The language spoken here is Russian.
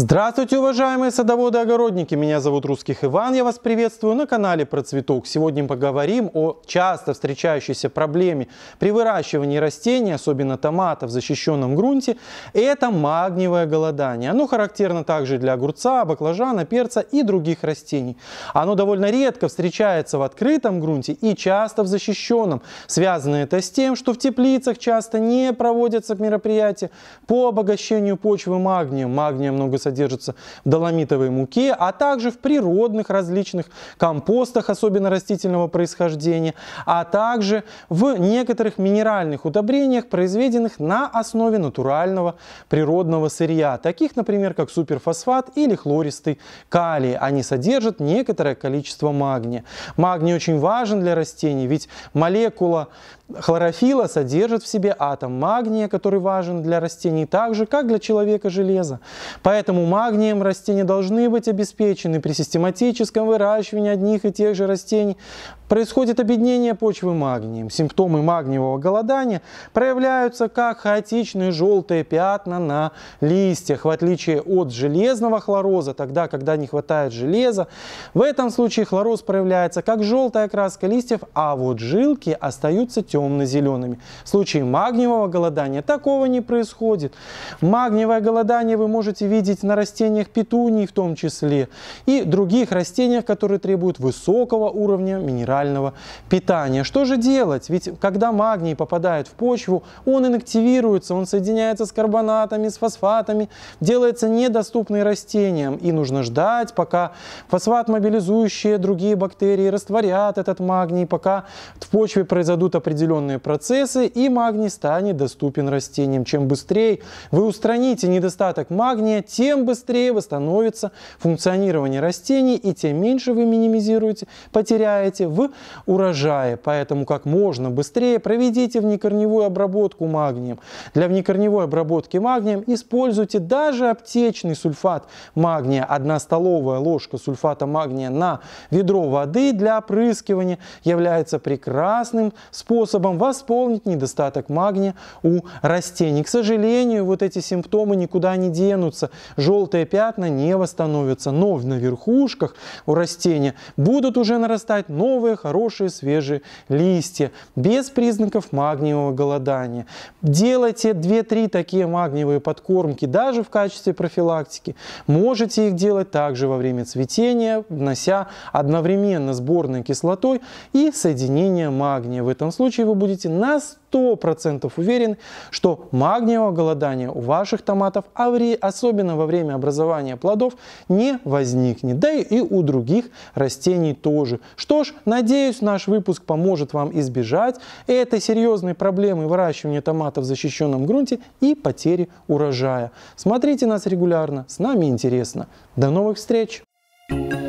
Здравствуйте, уважаемые садоводы и огородники! Меня зовут Русских Иван, я вас приветствую на канале Про Цветок. Сегодня мы поговорим о часто встречающейся проблеме при выращивании растений, особенно томата в защищенном грунте. Это магниевое голодание. Оно характерно также для огурца, баклажана, перца и других растений. Оно довольно редко встречается в открытом грунте и часто в защищенном. Связано это с тем, что в теплицах часто не проводятся мероприятия по обогащению почвы магнием. Магния много содержится в доломитовой муке, а также в природных различных компостах, особенно растительного происхождения, а также в некоторых минеральных удобрениях, произведенных на основе натурального природного сырья, таких, например, как суперфосфат или хлористый калий. Они содержат некоторое количество магния. Магний очень важен для растений, ведь молекула хлорофила содержит в себе атом магния, который важен для растений так же, как для человека железо. Поэтому Потому магнием растения должны быть обеспечены при систематическом выращивании одних и тех же растений Происходит объединение почвы магнием. Симптомы магниевого голодания проявляются как хаотичные желтые пятна на листьях, в отличие от железного хлороза, тогда, когда не хватает железа. В этом случае хлороз проявляется как желтая краска листьев, а вот жилки остаются темно-зелеными. В случае магниевого голодания такого не происходит. Магниевое голодание вы можете видеть на растениях петуний в том числе и других растениях, которые требуют высокого уровня минеральных минерального питания. Что же делать? Ведь когда магний попадает в почву, он инактивируется, он соединяется с карбонатами, с фосфатами, делается недоступный растениям. И нужно ждать, пока фосфат мобилизующие другие бактерии растворят этот магний, пока в почве произойдут определенные процессы, и магний станет доступен растениям. Чем быстрее вы устраните недостаток магния, тем быстрее восстановится функционирование растений, и тем меньше вы минимизируете, потеряете в в урожае. Поэтому как можно быстрее проведите внекорневую обработку магнием. Для внекорневой обработки магнием используйте даже аптечный сульфат магния. Одна столовая ложка сульфата магния на ведро воды для опрыскивания является прекрасным способом восполнить недостаток магния у растений. К сожалению, вот эти симптомы никуда не денутся. Желтые пятна не восстановятся, но на верхушках у растения будут уже нарастать новые хорошие свежие листья, без признаков магниевого голодания. Делайте 2-3 такие магниевые подкормки даже в качестве профилактики. Можете их делать также во время цветения, внося одновременно сборной кислотой и соединение магния. В этом случае вы будете на 100% уверен, что магниевого голодания у ваших томатов, а особенно во время образования плодов, не возникнет. Да и у других растений тоже. Что ж, надеюсь, Надеюсь, наш выпуск поможет вам избежать этой серьезной проблемы выращивания томатов в защищенном грунте и потери урожая. Смотрите нас регулярно, с нами интересно. До новых встреч! thank you